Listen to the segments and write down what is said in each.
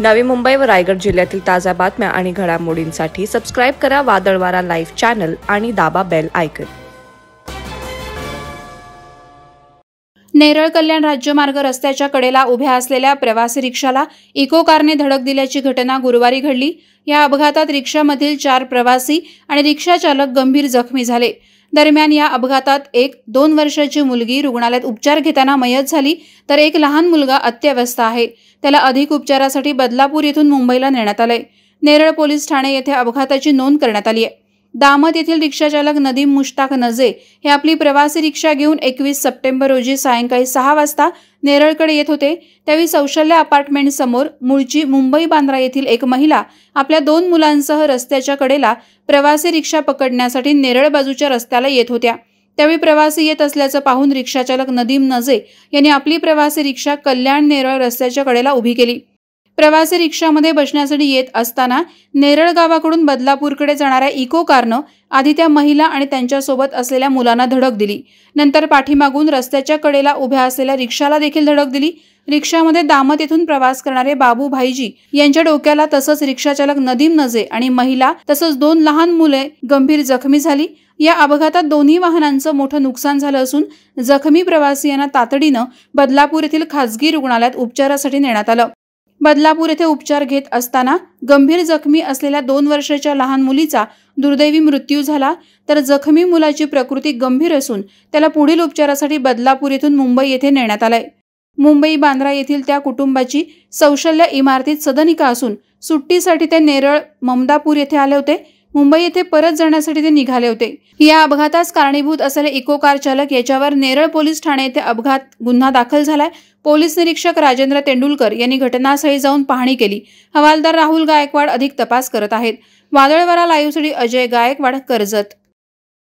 नवी मुंबई व रायगड जिल्ह्यातील ताज्या बातम्या आणि घडामोडींसाठी सबस्क्राईब करा वादळवारा लाईव्ह चॅनल आणि दाबा बेल आयकन नेरळ कल्याण राज्यमार्ग रस्त्याच्या कडेला उभ्या असलेल्या प्रवासी रिक्षाला इको कारने धडक दिल्याची घटना गुरुवारी घडली या अपघातात रिक्षामधील चार प्रवासी आणि रिक्षाचालक गंभीर जखमी झाले दरम्यान या अपघातात एक दोन वर्षाची मुलगी रुग्णालयात उपचार घेताना मयत झाली तर एक लहान मुलगा अत्यवस्थ आहे त्याला अधिक उपचारासाठी बदलापूर येथून मुंबईला नेण्यात आलंय नेरळ पोलीस ठाणे येथे अपघाताची नोंद करण्यात आली आहे दामत येथील रिक्षाचालक नदीम मुश्ताक नजे हे आपली प्रवासी रिक्षा घेऊन एकवीस सप्टेंबर रोजी सायंकाळी सहा वाजता नेरळकडे येत होते त्यावेळी सौशल्य अपार्टमेंट समोर मूळची मुंबई बांद्रा येथील एक महिला आपल्या दोन मुलांसह रस्त्याच्या कडेला प्रवासी रिक्षा पकडण्यासाठी नेरळ बाजूच्या रस्त्याला येत होत्या त्यावेळी प्रवासी येत असल्याचं पाहून रिक्षाचालक नदीम नजे यांनी आपली प्रवासी रिक्षा कल्याण नेरळ रस्त्याच्या कडेला उभी केली प्रवासी रिक्षामध्ये बसण्यासाठी येत असताना नेरळ गावाकडून बदलापूरकडे जाणाऱ्या इको कारनं आधी त्या महिला आणि त्यांच्यासोबत असलेल्या मुलांना धडक दिली नंतर पाठीमागून रस्त्याच्या कडेला उभ्या असलेल्या रिक्षाला देखील धडक दिली रिक्षामध्ये दामत येथून प्रवास करणारे बाबू भाईजी यांच्या डोक्याला तसंच रिक्षाचालक नदीम नजे आणि महिला तसंच दोन लहान मुले गंभीर जखमी झाली या अपघातात दोन्ही वाहनांचं मोठं नुकसान झालं असून जखमी प्रवासी यांना तातडीनं बदलापूर येथील खासगी रुग्णालयात उपचारासाठी नेण्यात आलं बदलापूर येथे उपचार घेत असताना गंभीर जखमी असलेल्या दोन वर्षाच्या लहान मुलीचा दुर्दैवी मृत्यू झाला तर जखमी मुलाची प्रकृती गंभीर असून त्याला पुढील उपचारासाठी बदलापूर येथून मुंबई येथे नेण्यात आलाय मुंबई बांद्रा येथील त्या कुटुंबाची सौशल्य इमारतीत सदनिका असून सुट्टीसाठी ते नेरळ ममदापूर येथे आले होते मुंबई येथे परत जाण्यासाठी ते निघाले होते या अपघातास कारणीभूत असलेले इको कार चालक याच्यावर नेरळ पोलीस ठाणे येथे अपघात गुन्हा दाखल झालाय पोलीस निरीक्षक राजेंद्र तेंडुलकर यांनी घटनास्थळी जाऊन पाहणी केली हवालदार राहुल गायकवाड अधिक तपास करत आहेत वादळवारा लाईव्हसाठी अजय गायकवाड कर्जत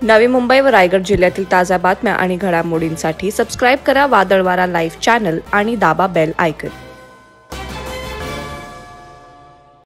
नवी मुंबई व रायगड जिल्ह्यातील ताज्या बातम्या आणि घडामोडींसाठी सबस्क्राईब करा वादळवारा लाईव्ह चॅनल आणि दाबा बेल आयकन